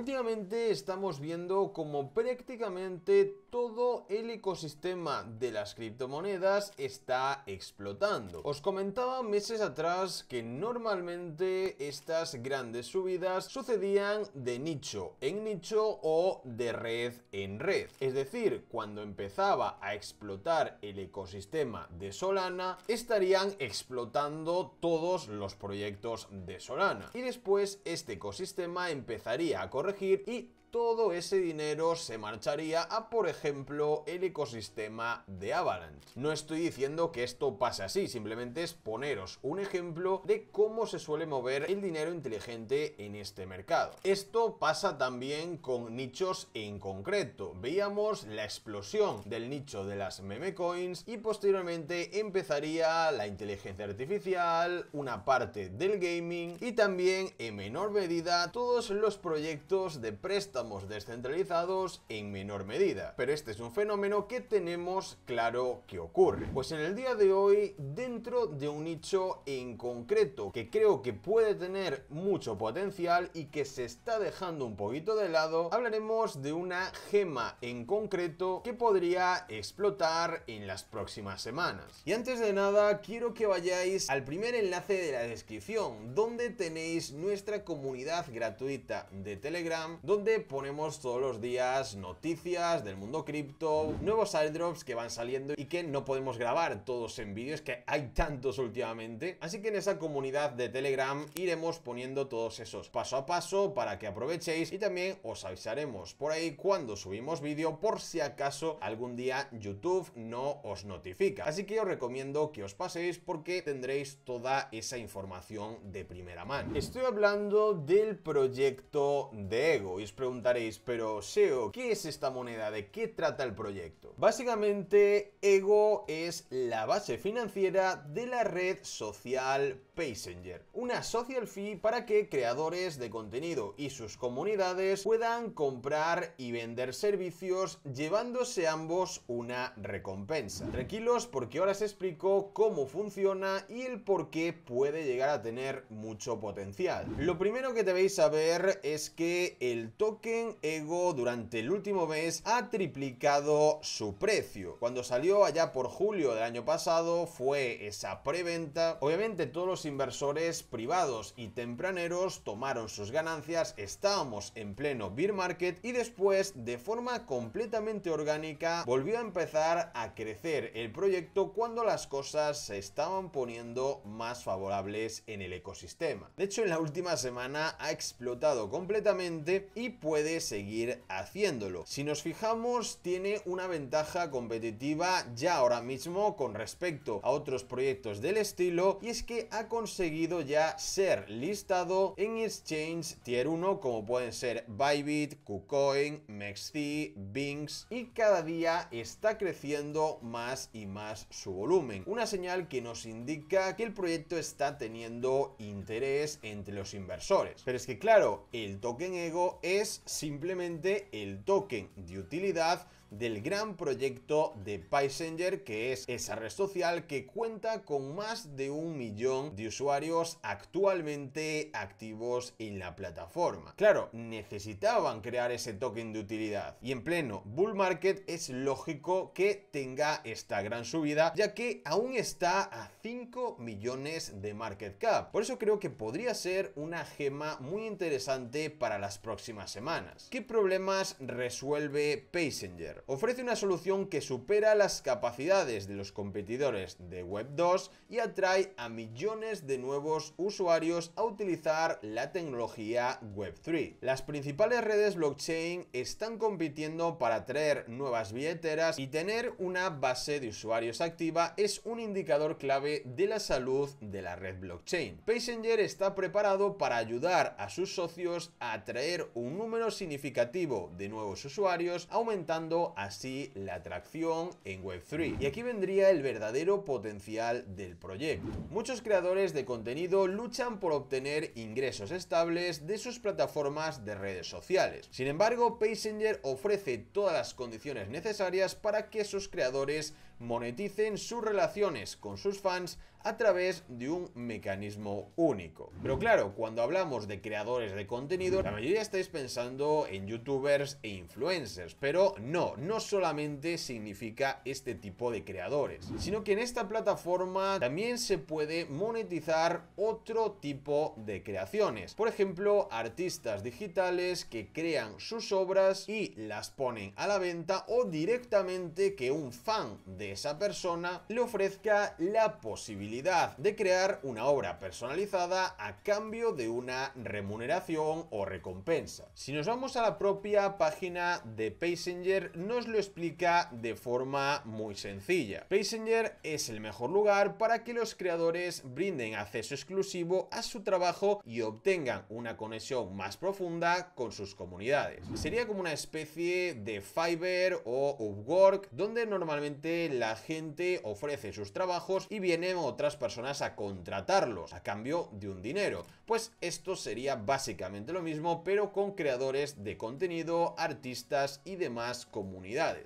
Últimamente estamos viendo como prácticamente todo el ecosistema de las criptomonedas está explotando. Os comentaba meses atrás que normalmente estas grandes subidas sucedían de nicho en nicho o de red en red. Es decir, cuando empezaba a explotar el ecosistema de Solana, estarían explotando todos los proyectos de Solana. Y después este ecosistema empezaría a corregir y todo ese dinero se marcharía a, por ejemplo, el ecosistema de Avalanche. No estoy diciendo que esto pase así, simplemente es poneros un ejemplo de cómo se suele mover el dinero inteligente en este mercado. Esto pasa también con nichos en concreto. Veíamos la explosión del nicho de las meme coins y posteriormente empezaría la inteligencia artificial, una parte del gaming y también en menor medida todos los proyectos de préstamo descentralizados en menor medida. Pero este es un fenómeno que tenemos claro que ocurre. Pues en el día de hoy, dentro de un nicho en concreto que creo que puede tener mucho potencial y que se está dejando un poquito de lado, hablaremos de una gema en concreto que podría explotar en las próximas semanas. Y antes de nada, quiero que vayáis al primer enlace de la descripción, donde tenéis nuestra comunidad gratuita de Telegram, donde ponemos todos los días noticias del mundo cripto, nuevos airdrops que van saliendo y que no podemos grabar todos en vídeos, que hay tantos últimamente. Así que en esa comunidad de Telegram iremos poniendo todos esos paso a paso para que aprovechéis y también os avisaremos por ahí cuando subimos vídeo por si acaso algún día YouTube no os notifica. Así que os recomiendo que os paséis porque tendréis toda esa información de primera mano. Estoy hablando del proyecto de Ego y os pregunto pero SEO, ¿qué es esta moneda? ¿De qué trata el proyecto? Básicamente, Ego es la base financiera de la red social Pacenger, una social fee para que creadores de contenido y sus comunidades puedan comprar y vender servicios llevándose ambos una recompensa. Tranquilos porque ahora os explico cómo funciona y el por qué puede llegar a tener mucho potencial. Lo primero que te a ver es que el toque Ego durante el último mes ha triplicado su precio. Cuando salió allá por julio del año pasado fue esa preventa. Obviamente todos los inversores privados y tempraneros tomaron sus ganancias, estábamos en pleno beer market y después de forma completamente orgánica volvió a empezar a crecer el proyecto cuando las cosas se estaban poniendo más favorables en el ecosistema. De hecho en la última semana ha explotado completamente y puede seguir haciéndolo. Si nos fijamos, tiene una ventaja competitiva ya ahora mismo con respecto a otros proyectos del estilo y es que ha conseguido ya ser listado en exchange tier 1 como pueden ser Bybit, KuCoin, MEXC, Binx y cada día está creciendo más y más su volumen. Una señal que nos indica que el proyecto está teniendo interés entre los inversores. Pero es que claro, el token ego es simplemente el token de utilidad del gran proyecto de Paisenger, que es esa red social que cuenta con más de un millón de usuarios actualmente activos en la plataforma. Claro, necesitaban crear ese token de utilidad y en pleno bull market es lógico que tenga esta gran subida, ya que aún está a 5 millones de market cap. Por eso creo que podría ser una gema muy interesante para las próximas semanas. ¿Qué problemas resuelve Paisenger? ofrece una solución que supera las capacidades de los competidores de Web 2 y atrae a millones de nuevos usuarios a utilizar la tecnología Web 3. Las principales redes blockchain están compitiendo para atraer nuevas billeteras y tener una base de usuarios activa es un indicador clave de la salud de la red blockchain. passenger está preparado para ayudar a sus socios a atraer un número significativo de nuevos usuarios, aumentando así la atracción en Web3. Y aquí vendría el verdadero potencial del proyecto. Muchos creadores de contenido luchan por obtener ingresos estables de sus plataformas de redes sociales. Sin embargo, Paysinger ofrece todas las condiciones necesarias para que sus creadores moneticen sus relaciones con sus fans a través de un mecanismo único. Pero claro, cuando hablamos de creadores de contenido, la mayoría estáis pensando en youtubers e influencers, pero no, no solamente significa este tipo de creadores, sino que en esta plataforma también se puede monetizar otro tipo de creaciones. Por ejemplo, artistas digitales que crean sus obras y las ponen a la venta o directamente que un fan de esa persona le ofrezca la posibilidad de crear una obra personalizada a cambio de una remuneración o recompensa. Si nos vamos a la propia página de Passenger, nos lo explica de forma muy sencilla. Pacinger es el mejor lugar para que los creadores brinden acceso exclusivo a su trabajo y obtengan una conexión más profunda con sus comunidades. Sería como una especie de Fiverr o Upwork donde normalmente la gente ofrece sus trabajos y vienen otras personas a contratarlos a cambio de un dinero. Pues esto sería básicamente lo mismo pero con creadores de contenido, artistas y demás comunidades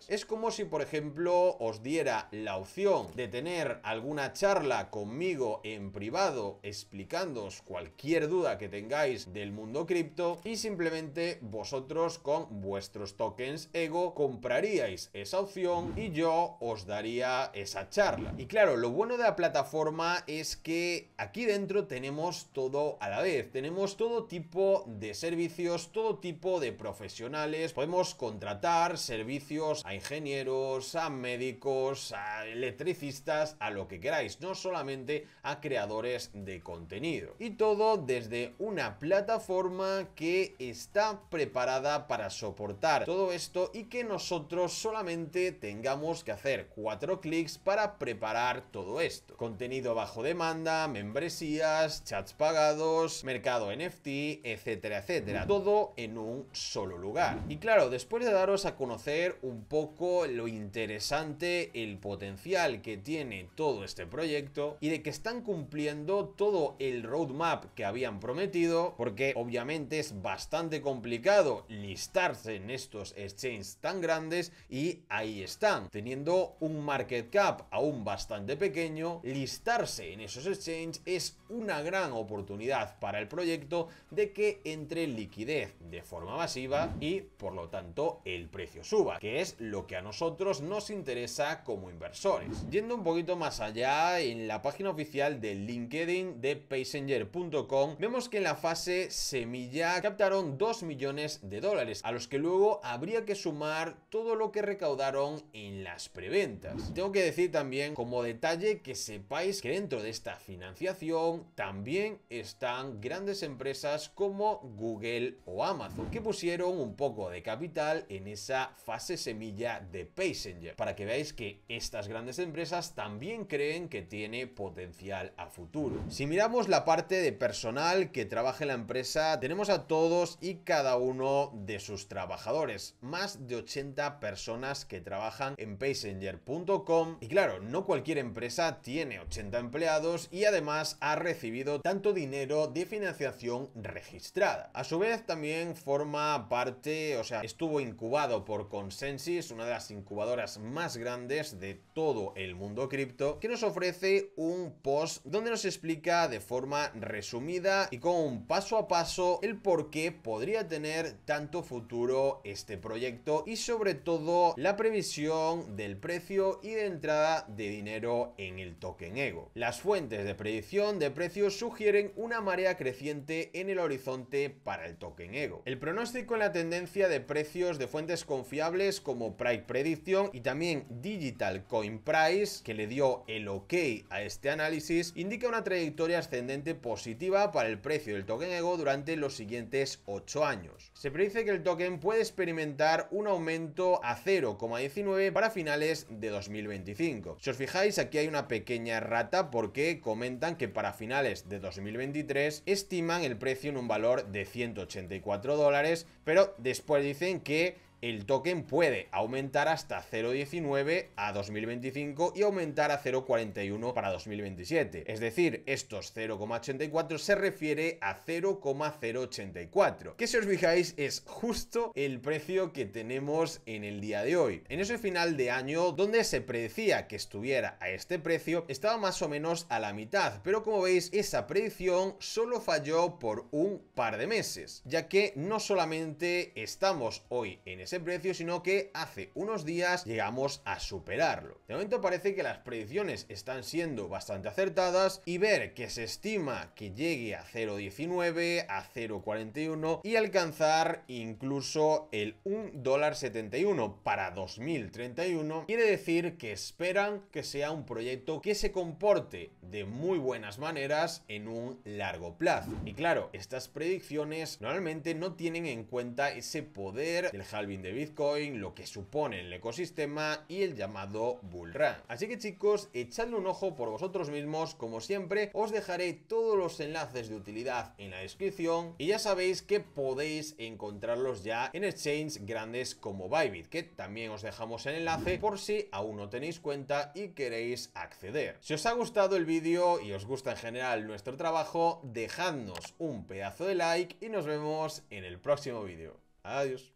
es como si, por ejemplo, os diera la opción de tener alguna charla conmigo en privado explicándoos cualquier duda que tengáis del mundo cripto y simplemente vosotros con vuestros tokens ego compraríais esa opción y yo os daría esa charla. Y claro, lo bueno de la plataforma es que aquí dentro tenemos todo a la vez. Tenemos todo tipo de servicios, todo tipo de profesionales. Podemos contratar servir a ingenieros, a médicos, a electricistas, a lo que queráis, no solamente a creadores de contenido. Y todo desde una plataforma que está preparada para soportar todo esto y que nosotros solamente tengamos que hacer cuatro clics para preparar todo esto. Contenido bajo demanda, membresías, chats pagados, mercado NFT, etcétera, etcétera. Todo en un solo lugar. Y claro, después de daros a conocer un poco lo interesante, el potencial que tiene todo este proyecto y de que están cumpliendo todo el roadmap que habían prometido, porque obviamente es bastante complicado listarse en estos exchanges tan grandes y ahí están, teniendo un market cap aún bastante pequeño, listarse en esos exchanges es una gran oportunidad para el proyecto de que entre liquidez de forma masiva y por lo tanto el precio suba que es lo que a nosotros nos interesa como inversores. Yendo un poquito más allá, en la página oficial de LinkedIn de puntocom vemos que en la fase semilla captaron 2 millones de dólares, a los que luego habría que sumar todo lo que recaudaron en las preventas. Tengo que decir también como detalle que sepáis que dentro de esta financiación también están grandes empresas como Google o Amazon, que pusieron un poco de capital en esa fase semilla de Paysinger, para que veáis que estas grandes empresas también creen que tiene potencial a futuro. Si miramos la parte de personal que trabaja en la empresa, tenemos a todos y cada uno de sus trabajadores, más de 80 personas que trabajan en Paysinger.com y claro, no cualquier empresa tiene 80 empleados y además ha recibido tanto dinero de financiación registrada. A su vez también forma parte, o sea, estuvo incubado por Consejo una de las incubadoras más grandes de todo el mundo cripto, que nos ofrece un post donde nos explica de forma resumida y con un paso a paso el por qué podría tener tanto futuro este proyecto y sobre todo la previsión del precio y de entrada de dinero en el token Ego. Las fuentes de predicción de precios sugieren una marea creciente en el horizonte para el token Ego. El pronóstico en la tendencia de precios de fuentes confiables como Price Prediction y también Digital Coin Price, que le dio el ok a este análisis, indica una trayectoria ascendente positiva para el precio del token Ego durante los siguientes 8 años. Se predice que el token puede experimentar un aumento a 0,19 para finales de 2025. Si os fijáis, aquí hay una pequeña rata porque comentan que para finales de 2023 estiman el precio en un valor de 184 dólares, pero después dicen que el token puede aumentar hasta 0.19 a 2025 y aumentar a 0.41 para 2027. Es decir, estos 0,84 se refiere a 0,084, que si os fijáis es justo el precio que tenemos en el día de hoy. En ese final de año donde se predecía que estuviera a este precio, estaba más o menos a la mitad, pero como veis esa predicción solo falló por un par de meses, ya que no solamente estamos hoy en ese precio, sino que hace unos días llegamos a superarlo. De momento parece que las predicciones están siendo bastante acertadas y ver que se estima que llegue a 0,19, a 0,41 y alcanzar incluso el 1.71 para 2031 quiere decir que esperan que sea un proyecto que se comporte de muy buenas maneras en un largo plazo. Y claro, estas predicciones normalmente no tienen en cuenta ese poder del halving de Bitcoin, lo que supone el ecosistema y el llamado bull run Así que chicos, echadle un ojo por vosotros mismos, como siempre os dejaré todos los enlaces de utilidad en la descripción y ya sabéis que podéis encontrarlos ya en exchanges grandes como Bybit, que también os dejamos el enlace por si aún no tenéis cuenta y queréis acceder. Si os ha gustado el vídeo y os gusta en general nuestro trabajo, dejadnos un pedazo de like y nos vemos en el próximo vídeo. Adiós.